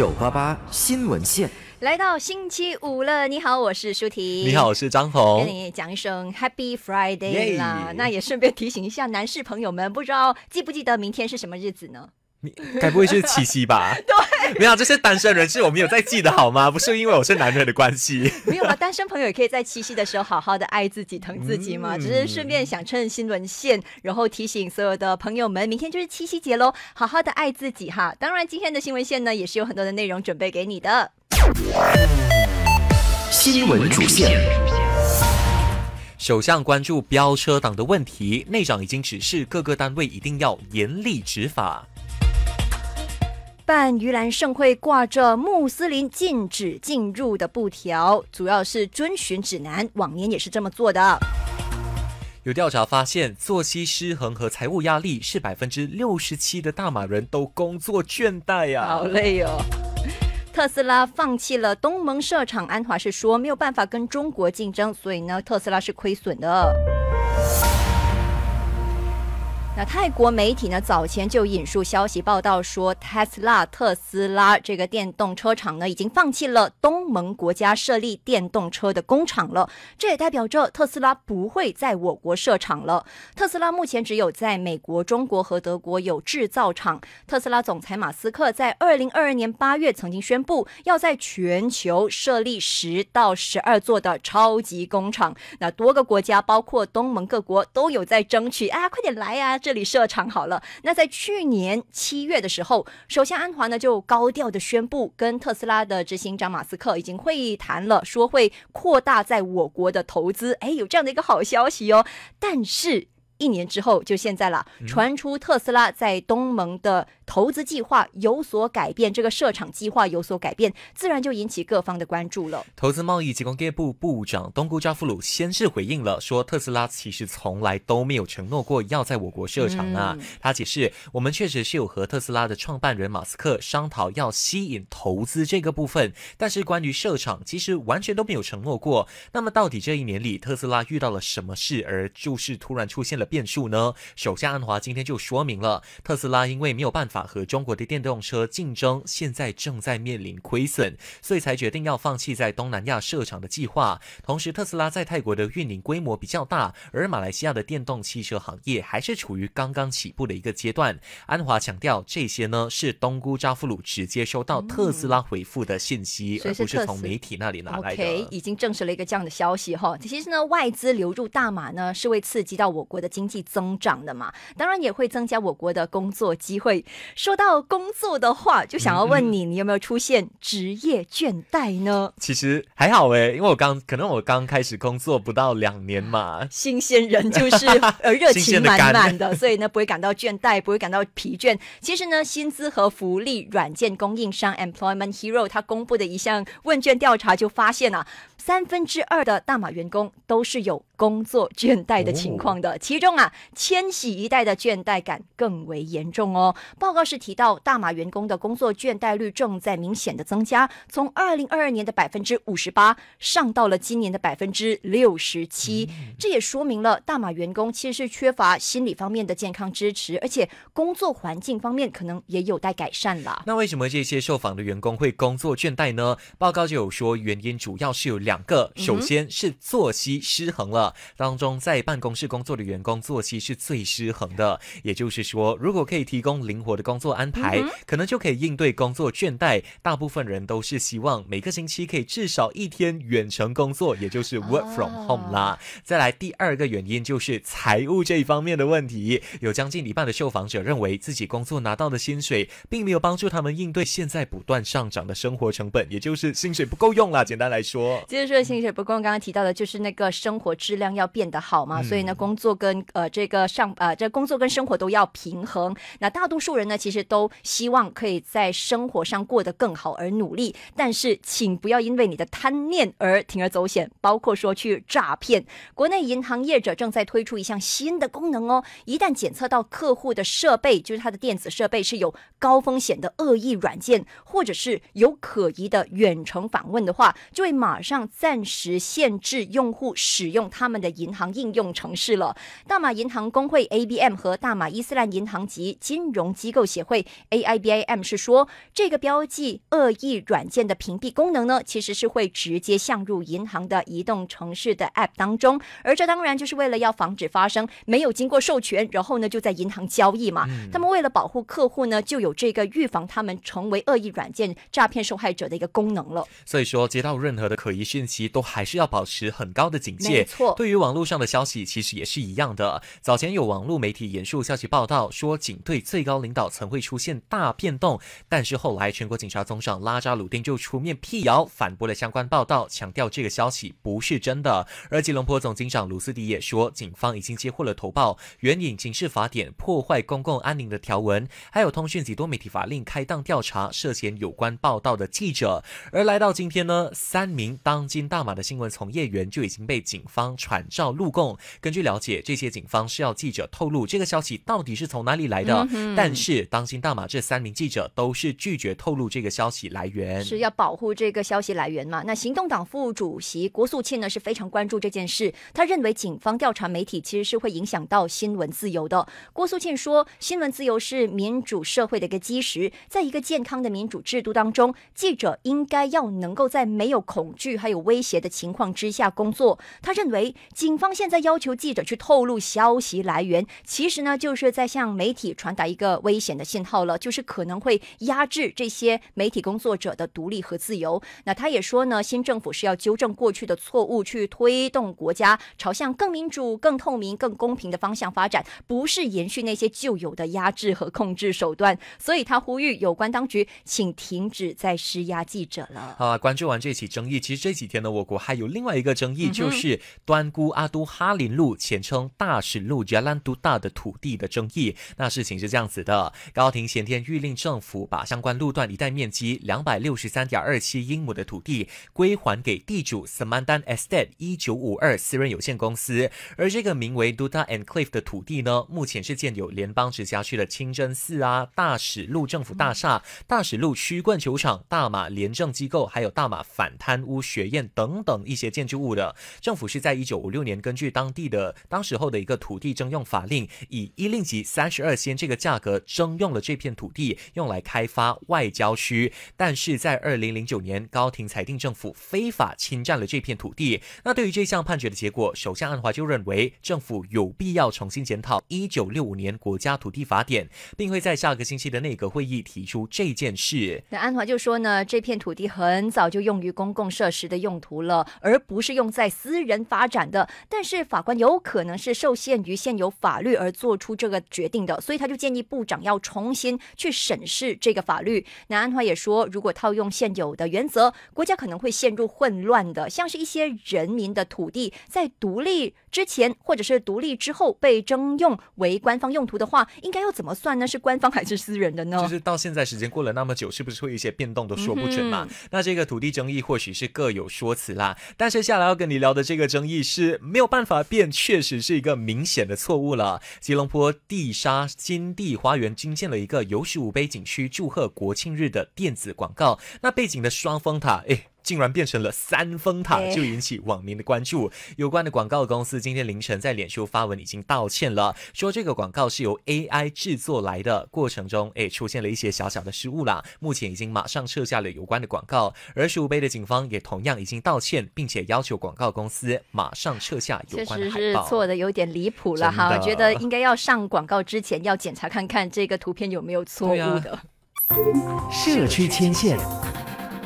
九八八新闻线，来到星期五了。你好，我是舒婷。你好，我是张红。跟你讲一声 Happy Friday 啦。那也顺便提醒一下男士朋友们，不知道记不记得明天是什么日子呢？该不会是七夕吧？对，没有，这是单身人士，我们有在记得好吗？不是因为我是男人的关系，没有啊，单身朋友也可以在七夕的时候好好的爱自己、疼自己嘛。只是顺便想趁新闻线，然后提醒所有的朋友们，明天就是七夕节喽，好好的爱自己哈。当然，今天的新闻线呢，也是有很多的内容准备给你的。新闻主线，首相关注飙车党的问题，内长已经指示各个单位一定要严厉执法。办盂兰盛会挂着穆斯林禁止进入的布条，主要是遵循指南，往年也是这么做的。有调查发现，作息失衡和财务压力是百分之六十七的大马人都工作倦怠呀，好累哦。特斯拉放弃了东盟设厂，安华是说没有办法跟中国竞争，所以呢，特斯拉是亏损的。那泰国媒体呢？早前就引述消息报道说，特斯拉特斯拉这个电动车厂呢，已经放弃了东盟国家设立电动车的工厂了。这也代表着特斯拉不会在我国设厂了。特斯拉目前只有在美国、中国和德国有制造厂。特斯拉总裁马斯克在二零二二年八月曾经宣布，要在全球设立十到十二座的超级工厂。那多个国家，包括东盟各国，都有在争取啊，快点来呀！这里设场好了。那在去年七月的时候，首先安华呢就高调的宣布，跟特斯拉的执行长马斯克已经会谈了，说会扩大在我国的投资。哎，有这样的一个好消息哦。但是。一年之后就现在了，传出特斯拉在东盟的投资计划有所改变，这个设厂计划有所改变，自然就引起各方的关注了。投资贸易及工业部部长东姑扎夫鲁先是回应了，说特斯拉其实从来都没有承诺过要在我国设厂啊。他解释，我们确实是有和特斯拉的创办人马斯克商讨要吸引投资这个部分，但是关于设厂，其实完全都没有承诺过。那么到底这一年里特斯拉遇到了什么事，而就是突然出现了？变数呢？手下安华今天就说明了，特斯拉因为没有办法和中国的电动车竞争，现在正在面临亏损，所以才决定要放弃在东南亚设厂的计划。同时，特斯拉在泰国的运营规模比较大，而马来西亚的电动汽车行业还是处于刚刚起步的一个阶段。安华强调，这些呢是东姑扎夫鲁直接收到特斯拉回复的信息，而不是从媒体那里拿来的。O.K. 已经证实了一个这样的消息哈。其实呢，外资流入大马呢，是会刺激到我国的。经济增长的嘛，当然也会增加我国的工作机会。说到工作的话，就想要问你，你有没有出现职业倦怠呢？其实还好哎，因为我刚可能我刚开始工作不到两年嘛，新鲜人就是 呃热情满满的，所以呢不会感到倦怠，不会感到疲倦。其实呢，薪资和福利软件供应商 Employment Hero 他公布的一项问卷调查就发现啊，三分之二的大马员工都是有。工作倦怠的情况的，其中啊，千禧一代的倦怠感更为严重哦。报告是提到，大马员工的工作倦怠率正在明显的增加，从二零二二年的百分之五十八上到了今年的百分之六十七。这也说明了大马员工其实是缺乏心理方面的健康支持，而且工作环境方面可能也有待改善了。那为什么这些受访的员工会工作倦怠呢？报告就有说原因主要是有两个，首先是作息失衡了。当中，在办公室工作的员工作息是最失衡的。也就是说，如果可以提供灵活的工作安排，可能就可以应对工作倦怠。大部分人都是希望每个星期可以至少一天远程工作，也就是 work from home 啦。再来，第二个原因就是财务这一方面的问题。有将近一半的受访者认为，自己工作拿到的薪水并没有帮助他们应对现在不断上涨的生活成本，也就是薪水不够用啦。简单来说，接着说薪水不够。刚刚提到的就是那个生活质。量要变得好嘛，所以呢，工作跟呃这个上呃这工作跟生活都要平衡。那大多数人呢，其实都希望可以在生活上过得更好而努力，但是请不要因为你的贪念而铤而走险，包括说去诈骗。国内银行业者正在推出一项新的功能哦，一旦检测到客户的设备就是他的电子设备是有高风险的恶意软件，或者是有可疑的远程访问的话，就会马上暂时限制用户使用他。他们的银行应用程式了。大马银行工会 （ABM） 和大马伊斯兰银行及金融机构协会 （AIBAM） 是说，这个标记恶意软件的屏蔽功能呢，其实是会直接向入银行的移动城市的 App 当中，而这当然就是为了要防止发生没有经过授权，然后呢就在银行交易嘛。他们为了保护客户呢，就有这个预防他们成为恶意软件诈骗受害者的一个功能了。所以说，接到任何的可疑讯息，都还是要保持很高的警戒。错。对于网络上的消息，其实也是一样的。早前有网络媒体严肃消息报道说，警队最高领导层会出现大变动，但是后来全国警察总长拉扎鲁丁就出面辟谣，反驳了相关报道，强调这个消息不是真的。而吉隆坡总警长卢斯迪也说，警方已经接获了投报，援引刑事法典破坏公共安宁的条文，还有通讯及多媒体法令开档调查涉嫌有关报道的记者。而来到今天呢，三名当今大马的新闻从业员就已经被警方。传召录供。根据了解，这些警方是要记者透露这个消息到底是从哪里来的，但是当心大马这三名记者都是拒绝透露这个消息来源，是要保护这个消息来源嘛？那行动党副主席郭素庆呢是非常关注这件事，他认为警方调查媒体其实是会影响到新闻自由的。郭素庆说，新闻自由是民主社会的一个基石，在一个健康的民主制度当中，记者应该要能够在没有恐惧还有威胁的情况之下工作。他认为。警方现在要求记者去透露消息来源，其实呢，就是在向媒体传达一个危险的信号了，就是可能会压制这些媒体工作者的独立和自由。那他也说呢，新政府是要纠正过去的错误，去推动国家朝向更民主、更透明、更公平的方向发展，不是延续那些旧有的压制和控制手段。所以，他呼吁有关当局，请停止再施压记者了。啊，关注完这起争议，其实这几天呢，我国还有另外一个争议，就是端。安姑阿都哈林路，简称大使路，d 兰杜 a 的土地的争议。那事情是这样子的：，高庭前天谕令政府把相关路段一带面积两百六十三点二七英亩的土地归还给地主 s a m a n d a n Estate 一九五二私人有限公司。而这个名为 Duta and Cliff 的土地呢，目前是建有联邦直辖区的清真寺啊、大使路政府大厦、大使路曲棍球场、大马廉政机构，还有大马反贪污学院等等一些建筑物的。政府是在一九五六年，根据当地的当时候的一个土地征用法令，以一令吉三十二仙这个价格征用了这片土地，用来开发外郊区。但是在二零零九年，高庭裁定政府非法侵占了这片土地。那对于这项判决的结果，首相安华就认为政府有必要重新检讨一九六五年国家土地法典，并会在下个星期的内阁会议提出这件事。那安华就说呢，这片土地很早就用于公共设施的用途了，而不是用在私人发展。的，但是法官有可能是受限于现有法律而做出这个决定的，所以他就建议部长要重新去审视这个法律。那安华也说，如果套用现有的原则，国家可能会陷入混乱的。像是一些人民的土地，在独立之前或者是独立之后被征用为官方用途的话，应该要怎么算呢？是官方还是私人的呢？就是到现在时间过了那么久，是不是会一些变动都说不准嘛？那这个土地争议或许是各有说辞啦。但是下来要跟你聊的这个争议。是没有办法变，确实是一个明显的错误了。吉隆坡蒂沙金地花园新建了一个有史五杯景区祝贺国庆日的电子广告，那背景的双峰塔，哎。竟然变成了三峰塔，就引起网民的关注。有关的广告公司今天凌晨在脸书发文已经道歉了，说这个广告是由 AI 制作来的过程中，诶出现了一些小小的失误啦，目前已经马上撤下了有关的广告，而五杯的警方也同样已经道歉，并且要求广告公司马上撤下有关的海报。确实是错的，有点离谱了哈。我觉得应该要上广告之前要检查看看这个图片有没有错误的。社区牵线。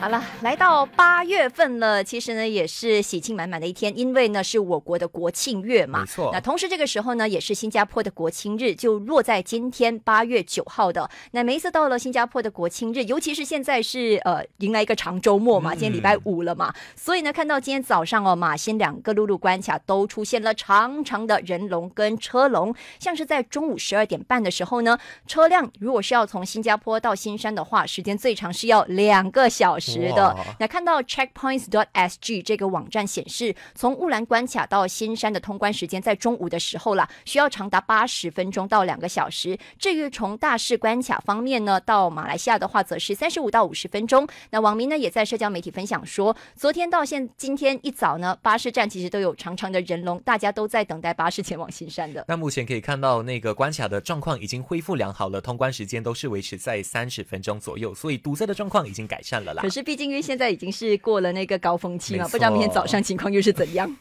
好了，来到八月份了，其实呢也是喜庆满满的一天，因为呢是我国的国庆月嘛。没错。那同时这个时候呢，也是新加坡的国庆日，就落在今天八月九号的。那每一次到了新加坡的国庆日，尤其是现在是呃迎来一个长周末嘛，今天礼拜五了嘛，所以呢看到今天早上哦，马新两个陆路关卡都出现了长长的人龙跟车龙，像是在中午十二点半的时候呢，车辆如果是要从新加坡到新山的话，时间最长是要两个小时。是的，那看到 checkpoints dot sg 这个网站显示，从乌兰关卡到新山的通关时间在中午的时候啦，需要长达八十分钟到两个小时。至于从大市关卡方面呢，到马来西亚的话，则是三十五到五十分钟。那网民呢也在社交媒体分享说，昨天到现今天一早呢，巴士站其实都有长长的人龙，大家都在等待巴士前往新山的。那目前可以看到那个关卡的状况已经恢复良好了，通关时间都是维持在三十分钟左右，所以堵塞的状况已经改善了啦。可是。毕竟因为现在已经是过了那个高峰期嘛，不知道明天早上情况又是怎样。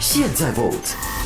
现在 vote。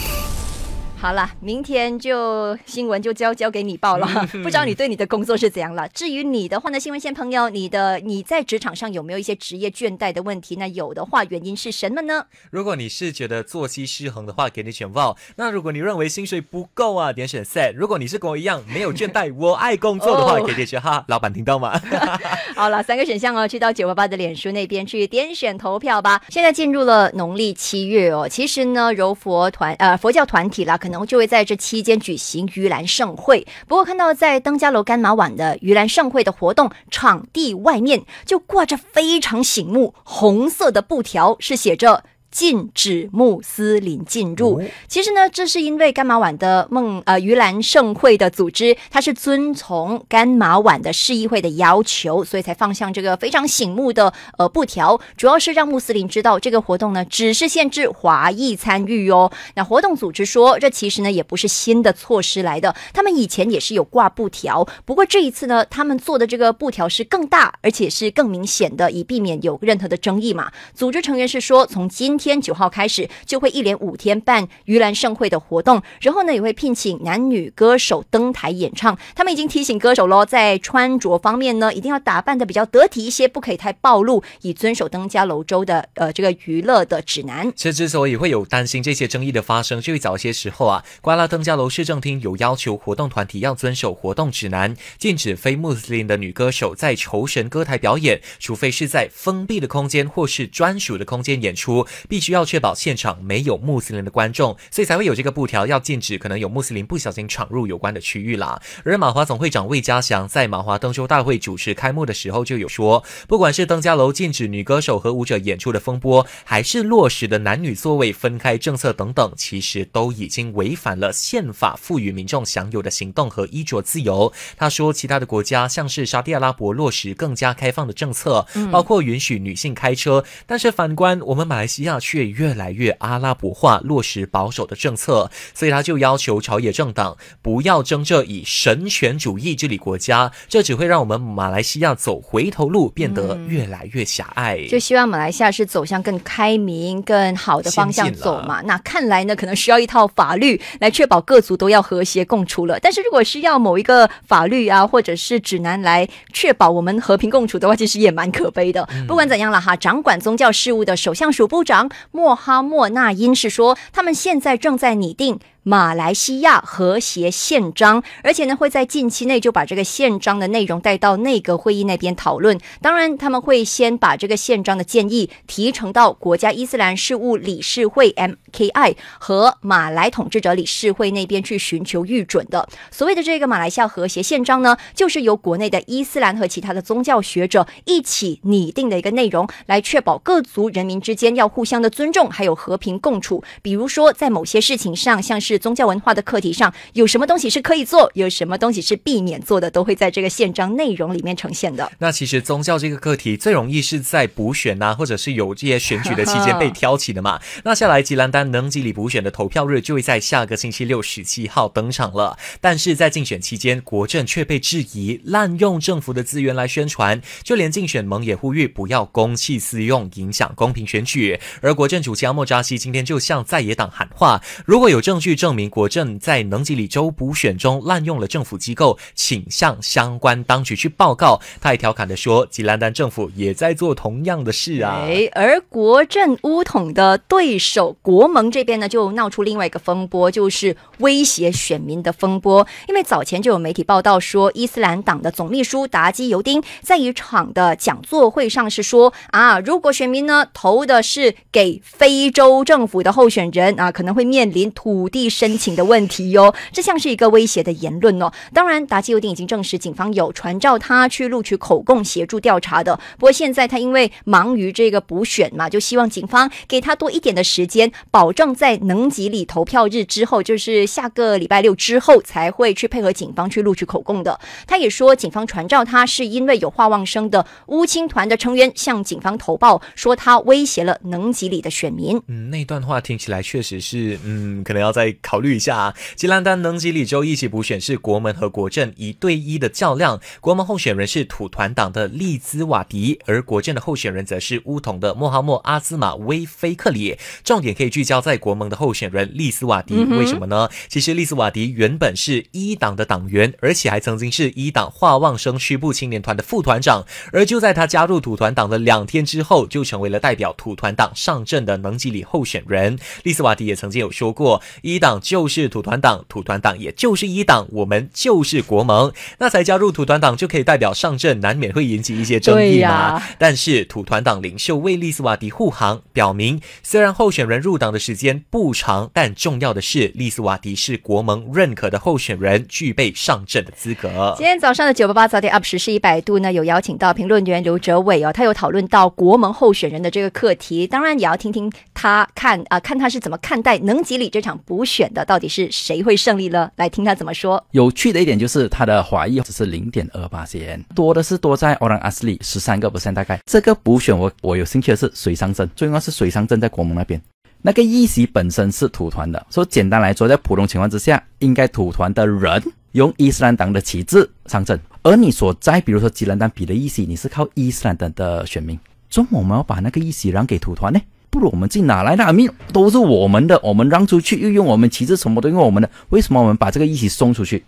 好了，明天就新闻就交交给你报了。不知道你对你的工作是怎样了？至于你的话呢，新闻线朋友，你的你在职场上有没有一些职业倦怠的问题？那有的话，原因是什么呢？如果你是觉得作息失衡的话，给你选报；那如果你认为薪水不够啊，点选 s e t 如果你是跟我一样没有倦怠，我爱工作的话，给以选哈。老板听到吗？好了，三个选项哦，去到九八八的脸书那边去点选投票吧。现在进入了农历七月哦，其实呢，柔佛团呃佛教团体啦，可能。然后就会在这期间举行盂兰盛会。不过看到在登嘉楼干马晚的盂兰盛会的活动场地外面，就挂着非常醒目红色的布条，是写着。禁止穆斯林进入。其实呢，这是因为甘马挽的孟呃鱼兰盛会的组织，它是遵从甘马挽的市议会的要求，所以才放上这个非常醒目的呃布条，主要是让穆斯林知道这个活动呢只是限制华裔参与哦。那活动组织说，这其实呢也不是新的措施来的，他们以前也是有挂布条，不过这一次呢，他们做的这个布条是更大，而且是更明显的，以避免有任何的争议嘛。组织成员是说，从今。天九号开始就会一连五天办盂兰盛会的活动，然后呢也会聘请男女歌手登台演唱。他们已经提醒歌手喽，在穿着方面呢，一定要打扮的比较得体一些，不可以太暴露，以遵守登加楼州的呃这个娱乐的指南。其实之所以会有担心这些争议的发生，就是早些时候啊，瓜拉登加楼市政厅有要求活动团体要遵守活动指南，禁止非穆斯林的女歌手在求神歌台表演，除非是在封闭的空间或是专属的空间演出。必须要确保现场没有穆斯林的观众，所以才会有这个布条要禁止可能有穆斯林不小心闯入有关的区域啦。而马华总会长魏嘉祥在马华登州大会主持开幕的时候就有说，不管是登嘉楼禁止女歌手和舞者演出的风波，还是落实的男女座位分开政策等等，其实都已经违反了宪法赋予民众享有的行动和衣着自由。他说，其他的国家像是沙特阿拉伯落实更加开放的政策，包括允许女性开车，但是反观我们马来西亚。却越来越阿拉伯化，落实保守的政策，所以他就要求朝野政党不要争这以神权主义治理国家，这只会让我们马来西亚走回头路，变得越来越狭隘。就希望马来西亚是走向更开明、更好的方向走嘛？那看来呢，可能需要一套法律来确保各族都要和谐共处了。但是如果需要某一个法律啊，或者是指南来确保我们和平共处的话，其实也蛮可悲的。不管怎样了哈，掌管宗教事务的首相署部长。莫哈默纳因是说，他们现在正在拟定。马来西亚和谐宪章，而且呢，会在近期内就把这个宪章的内容带到内阁会议那边讨论。当然，他们会先把这个宪章的建议提呈到国家伊斯兰事务理事会 （MKI） 和马来统治者理事会那边去寻求预准的。所谓的这个马来西亚和谐宪章呢，就是由国内的伊斯兰和其他的宗教学者一起拟定的一个内容，来确保各族人民之间要互相的尊重，还有和平共处。比如说，在某些事情上，像是宗教文化的课题上有什么东西是可以做，有什么东西是避免做的，都会在这个宪章内容里面呈现的。那其实宗教这个课题最容易是在补选呐，或者是有这些选举的期间被 挑起的嘛。那下来，吉兰丹、能吉里补选的投票日就会在下个星期六十七号登场了。但是在竞选期间，国政却被质疑滥用政府的资源来宣传，就连竞选盟也呼吁不要公器私用，影响公平选举。而国政主席莫扎西今天就向在野党喊话：如果有证据。证明国政在能吉里州补选中滥用了政府机构，请向相关当局去报告。他还调侃地说：“吉兰丹政府也在做同样的事啊。”哎，而国政乌统的对手国盟这边呢，就闹出另外一个风波，就是威胁选民的风波。因为早前就有媒体报道说，伊斯兰党的总秘书达基尤丁在一场的讲座会上是说：“啊，如果选民呢投的是给非洲政府的候选人啊，可能会面临土地。”申请的问题哟，这像是一个威胁的言论哦。当然，达基有点已经证实，警方有传召他去录取口供，协助调查的。不过现在他因为忙于这个补选嘛，就希望警方给他多一点的时间，保证在能级里投票日之后，就是下个礼拜六之后，才会去配合警方去录取口供的。他也说，警方传召他是因为有话旺生的乌青团的成员向警方投报，说他威胁了能级里的选民。嗯，那段话听起来确实是，嗯，可能要在。考虑一下啊，吉兰丹能吉里州一级补选是国盟和国政一对一的较量。国盟候选人是土团党的利兹瓦迪，而国政的候选人则是乌统的莫哈默阿兹马威菲克里。重点可以聚焦在国盟的候选人利斯瓦迪，为什么呢？其实利斯瓦迪原本是一党的党员，而且还曾经是一党华旺生区部青年团的副团长。而就在他加入土团党的两天之后，就成为了代表土团党上阵的能吉里候选人。利斯瓦迪也曾经有说过，一党。党就是土团党，土团党也就是一党，我们就是国盟，那才加入土团党就可以代表上阵，难免会引起一些争议嘛。但是土团党领袖为利斯瓦迪护航，表明虽然候选人入党的时间不长，但重要的是利斯瓦迪是国盟认可的候选人，具备上阵的资格。今天早上的九八八早点 UP 时是一百度呢，有邀请到评论员刘哲伟哦，他有讨论到国盟候选人的这个课题，当然也要听听他看啊，看他是怎么看待能吉里这场补选。选的到底是谁会胜利呢？来听他怎么说。有趣的一点就是他的华裔只是零点二八千，多的是多在欧兰阿斯利十三个，percent 大概。这个补选我我有兴趣的是水上镇，最重要是水上镇在国盟那边。那个议席本身是土团的，所以简单来说，在普通情况之下，应该土团的人用伊斯兰党的旗帜上阵。而你所在，比如说吉兰丹比的议席，你是靠伊斯兰党的选民，以我们要把那个议席让给土团呢？我们进哪来？的命都是我们的，我们让出去又用我们旗帜，什么都用我们的，为什么我们把这个一起送出去？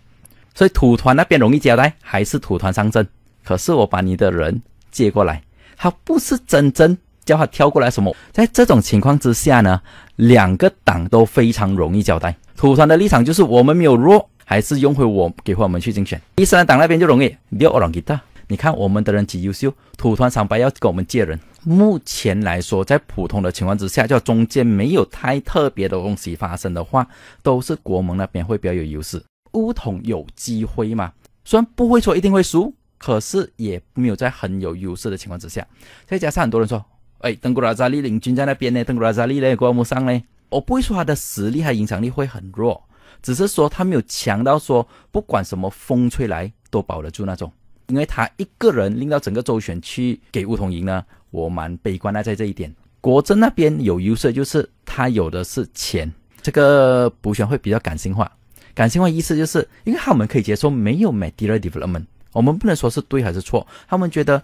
所以土团那边容易交代，还是土团上阵？可是我把你的人借过来，他不是真真叫他跳过来什么？在这种情况之下呢，两个党都非常容易交代。土团的立场就是我们没有弱，还是用回我给回我们去竞选。伊斯兰党那边就容易，你要让给他，你看我们的人极优秀，土团上白要给我们借人。目前来说，在普通的情况之下，叫中间没有太特别的东西发生的话，都是国盟那边会比较有优势。乌统有机会嘛？虽然不会说一定会输，可是也没有在很有优势的情况之下。再加上很多人说，哎，登古拉扎利领军在那边呢，登古拉扎利呢，过不上呢。我不会说他的实力和影响力会很弱，只是说他没有强到说不管什么风吹来都保得住那种，因为他一个人拎到整个周旋去给乌统赢呢。我蛮悲观的在这一点，国珍那边有优势，就是他有的是钱，这个补选会比较感性化。感性化意思就是，因为他们可以接受没有买 a l development，我们不能说是对还是错。他们觉得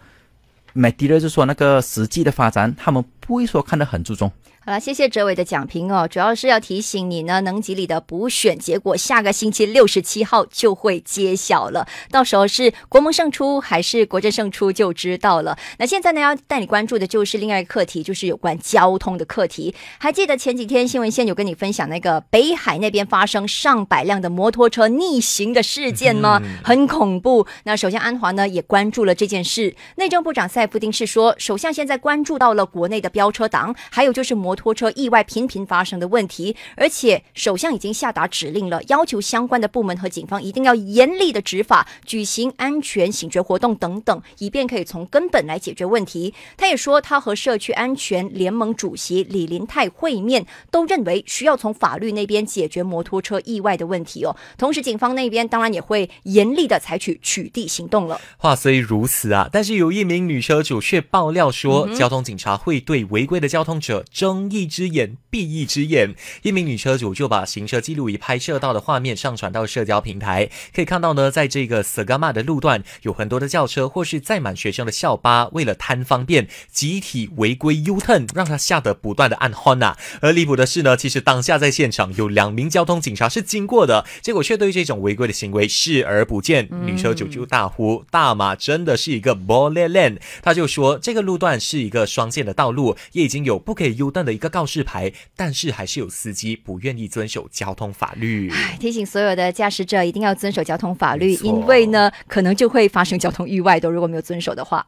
买 a l 就是说那个实际的发展，他们。不会说看得很注重。好了，谢谢哲伟的讲评哦。主要是要提醒你呢，能级里的补选结果下个星期六十七号就会揭晓了，到时候是国盟胜出还是国政胜出就知道了。那现在呢，要带你关注的就是另外一个课题，就是有关交通的课题。还记得前几天新闻线有跟你分享那个北海那边发生上百辆的摩托车逆行的事件吗？很恐怖。那首先，安华呢也关注了这件事。内政部长赛夫丁是说，首相现在关注到了国内的。飙车党，还有就是摩托车意外频频发生的问题，而且首相已经下达指令了，要求相关的部门和警方一定要严厉的执法，举行安全醒觉活动等等，以便可以从根本来解决问题。他也说，他和社区安全联盟主席李林泰会面，都认为需要从法律那边解决摩托车意外的问题哦。同时，警方那边当然也会严厉的采取取缔行动了。话虽如此啊，但是有一名女车主却爆料说，交通警察会对。违规的交通者睁一只眼闭一只眼。一名女车主就把行车记录仪拍摄到的画面上传到社交平台，可以看到呢，在这个 s g a m a 的路段，有很多的轿车或是载满学生的校巴，为了贪方便，集体违规 U turn，让她吓得不断的按 h o n 啊。而离谱的是呢，其实当下在现场有两名交通警察是经过的，结果却对这种违规的行为视而不见。女车主就大呼：“大马真的是一个 ball n d 她就说：“这个路段是一个双线的道路。”也已经有不可以 U t 的一个告示牌，但是还是有司机不愿意遵守交通法律。提醒所有的驾驶者一定要遵守交通法律，因为呢，可能就会发生交通意外的。如果没有遵守的话，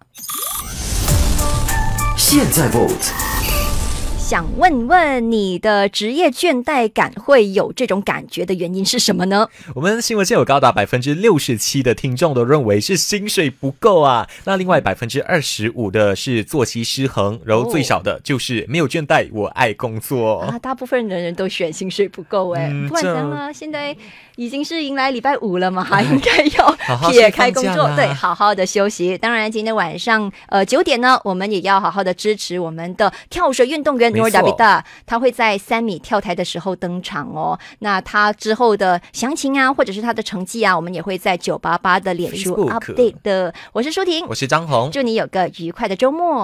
现在 vote。想问问你的职业倦怠感会有这种感觉的原因是什么呢？我们新闻线有高达百分之六十七的听众都认为是薪水不够啊，那另外百分之二十五的是作息失衡，然后最少的就是没有倦怠，我爱工作啊。大部分人都选薪水不够哎，不管怎样现在已经是迎来礼拜五了嘛，应该要撇开工作，对，好好的休息。当然今天晚上呃九点呢，我们也要好好的支持我们的跳水运动员。Nor d a v i a 他会在三米跳台的时候登场哦。那他之后的详情啊，或者是他的成绩啊，我们也会在九八八的脸书 update 的。我是舒婷，我是张红，祝你有个愉快的周末。